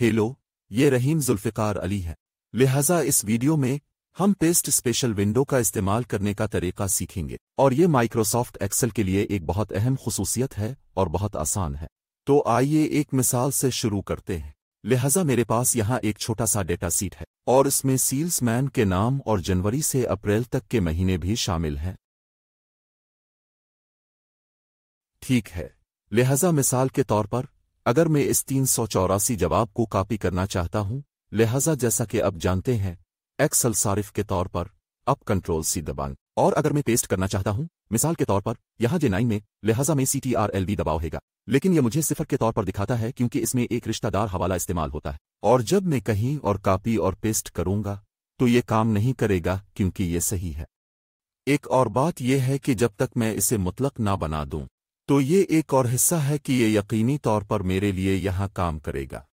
hello ये रहीम जुल्फ़िकार अली है लिहाजा इस वीडियो में हम पेस्ट स्पेशल विंडो का इस्तेमाल करने का तरीका सीखेंगे और ये माइक्रोसॉफ्ट एक्सेल के लिए एक बहुत अहम खसूसियत है और बहुत आसान है तो आइए एक मिसाल से शुरू करते हैं लिहाजा मेरे पास यहाँ एक छोटा सा डेटा सीट है और इसमें सील्समैन के नाम और जनवरी से अप्रैल तक के महीने भी शामिल हैं ठीक है लिहाजा मिसाल के तौर पर अगर मैं इस तीन सौ चौरासी जवाब को कॉपी करना चाहता हूं लिहाजा जैसा कि अब जानते हैं एक्सल सारिफ के तौर पर अब कंट्रोल सी दबाएं और अगर मैं पेस्ट करना चाहता हूं मिसाल के तौर पर यहां जे नाइन में लिहाजा में C T R L D दबाव होगा लेकिन यह मुझे सिफर के तौर पर दिखाता है क्योंकि इसमें एक रिश्तेदार हवाला इस्तेमाल होता है और जब मैं कहीं और कॉपी और पेस्ट करूंगा तो ये काम नहीं करेगा क्योंकि ये सही है एक और बात यह है कि जब तक मैं इसे मुतलक ना बना दूं तो ये एक और हिस्सा है कि ये यकीनी तौर पर मेरे लिए यहां काम करेगा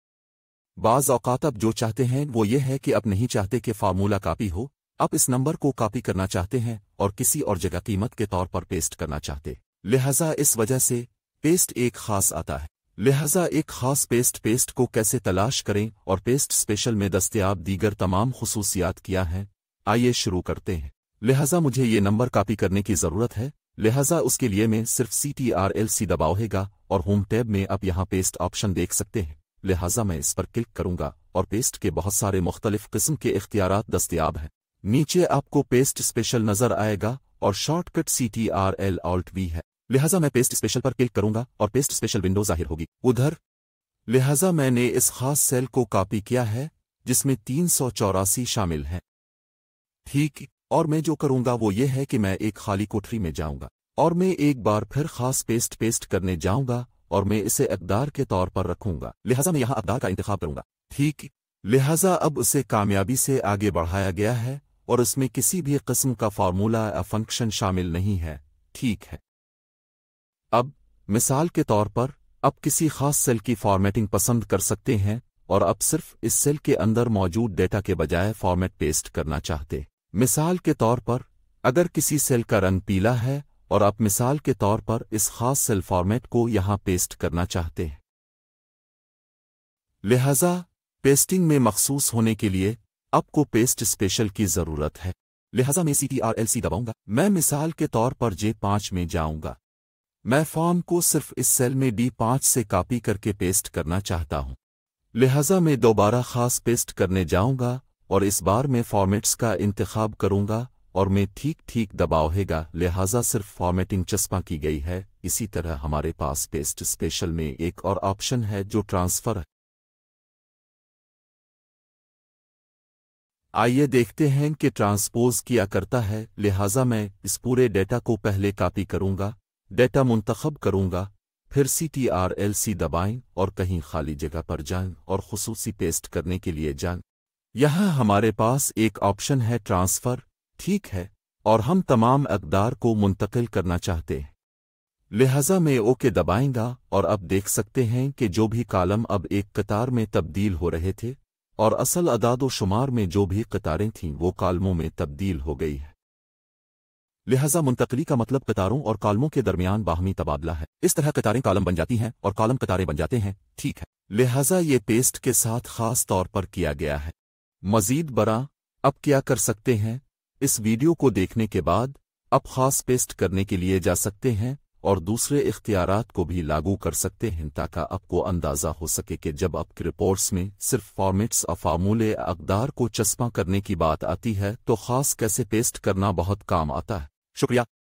बाज़ अवकात अब जो चाहते हैं वो ये है कि अब नहीं चाहते कि फार्मूला कापी हो आप इस नंबर को कापी करना चाहते हैं और किसी और जगह कीमत के तौर पर पेस्ट करना चाहते लिहाजा इस वजह से पेस्ट एक खास आता है लिहाजा एक खास पेस्ट पेस्ट को कैसे तलाश करें और पेस्ट स्पेशल में दस्तियाब दीगर तमाम खसूसियात किया है आइए शुरू करते हैं लिहाजा मुझे ये नंबर कापी करने की ज़रूरत है लिहाजा उसके लिए मैं सिर्फ C T R L C दबावेगा और होम टैब में आप यहाँ पेस्ट ऑप्शन देख सकते हैं लिहाजा मैं इस पर क्लिक करूंगा और पेस्ट के बहुत सारे मुख्तलिफ किस्म के इख्तियार दस्तियाब हैं नीचे आपको पेस्ट स्पेशल नजर आएगा और shortcut C T R L alt V है लिहाजा मैं पेस्ट स्पेशल पर क्लिक करूंगा और पेस्ट स्पेशल विंडो जाहिर होगी उधर लिहाजा मैंने इस खास सेल को कॉपी किया है जिसमें तीन सौ चौरासी शामिल हैं ठीक और मैं जो करूंगा वो ये है कि मैं एक खाली कोठरी में जाऊंगा और मैं एक बार फिर खास पेस्ट पेस्ट करने जाऊंगा और मैं इसे अकदार के तौर पर रखूंगा लिहाजा मैं यहाँ अकदार का इंतखा करूंगा ठीक लिहाजा अब उसे कामयाबी से आगे बढ़ाया गया है और इसमें किसी भी किस्म का फार्मूला या फंक्शन शामिल नहीं है ठीक है अब मिसाल के तौर पर अब किसी खास सेल की फॉर्मेटिंग पसंद कर सकते हैं और अब सिर्फ इस सेल के अंदर मौजूद डेटा के बजाय फॉर्मेट पेस्ट करना चाहते हैं मिसाल के तौर पर अगर किसी सेल का रंग पीला है और आप मिसाल के तौर पर इस खास सेल फॉर्मेट को यहां पेस्ट करना चाहते हैं लिहाजा पेस्टिंग में मखसूस होने के लिए आपको पेस्ट स्पेशल की जरूरत है लिहाजा मैं सी आर एल सी दबाऊंगा मैं मिसाल के तौर पर जे पांच में जाऊंगा मैं फॉर्म को सिर्फ इस सेल में डी पांच से कॉपी करके पेस्ट करना चाहता हूं लिहाजा मैं दोबारा खास पेस्ट करने जाऊंगा और इस बार मैं फॉर्मेट्स का इंतखब करूंगा और मैं ठीक ठीक दबाव हैगा लिहाजा सिर्फ फॉर्मेटिंग चस्पा की गई है इसी तरह हमारे पास टेस्ट स्पेशल में एक और ऑप्शन है जो ट्रांसफर है आइए देखते हैं कि ट्रांसपोज किया करता है लिहाजा मैं इस पूरे डेटा को पहले कॉपी करूंगा डेटा मुंतखब करूंगा फिर C T R L C दबाएं और कहीं खाली जगह पर जाएं और खसूसी पेस्ट करने के लिए जाएं यह हमारे पास एक ऑप्शन है ट्रांसफ़र ठीक है और हम तमाम अकदार को मुंतकिल करना चाहते हैं लिहाजा मैं ओके दबाएंगा और अब देख सकते हैं कि जो भी कालम अब एक कतार में तब्दील हो रहे थे और असल अदाद शुमार में जो भी कतारें थीं वो कालमों में तब्दील हो गई है लिहाजा मुंतकली का मतलब कतारों और कालमों के दरमियान बाहमी तबादला है इस तरह कतारें कालम बन जाती हैं और कालम कतारें बन जाते हैं ठीक है लिहाजा ये पेस्ट के साथ खास तौर पर किया गया है मजीद बरा अब क्या कर सकते हैं इस वीडियो को देखने के बाद आप खास पेस्ट करने के लिए जा सकते हैं और दूसरे इख्तियार को भी लागू कर सकते हैं ताकि आपको अंदाज़ा हो सके कि जब आपकी रिपोर्ट्स में सिर्फ फॉर्मेट्स और फार्मूले अकदार को चस्पा करने की बात आती है तो खास कैसे पेस्ट करना बहुत काम आता है शुक्रिया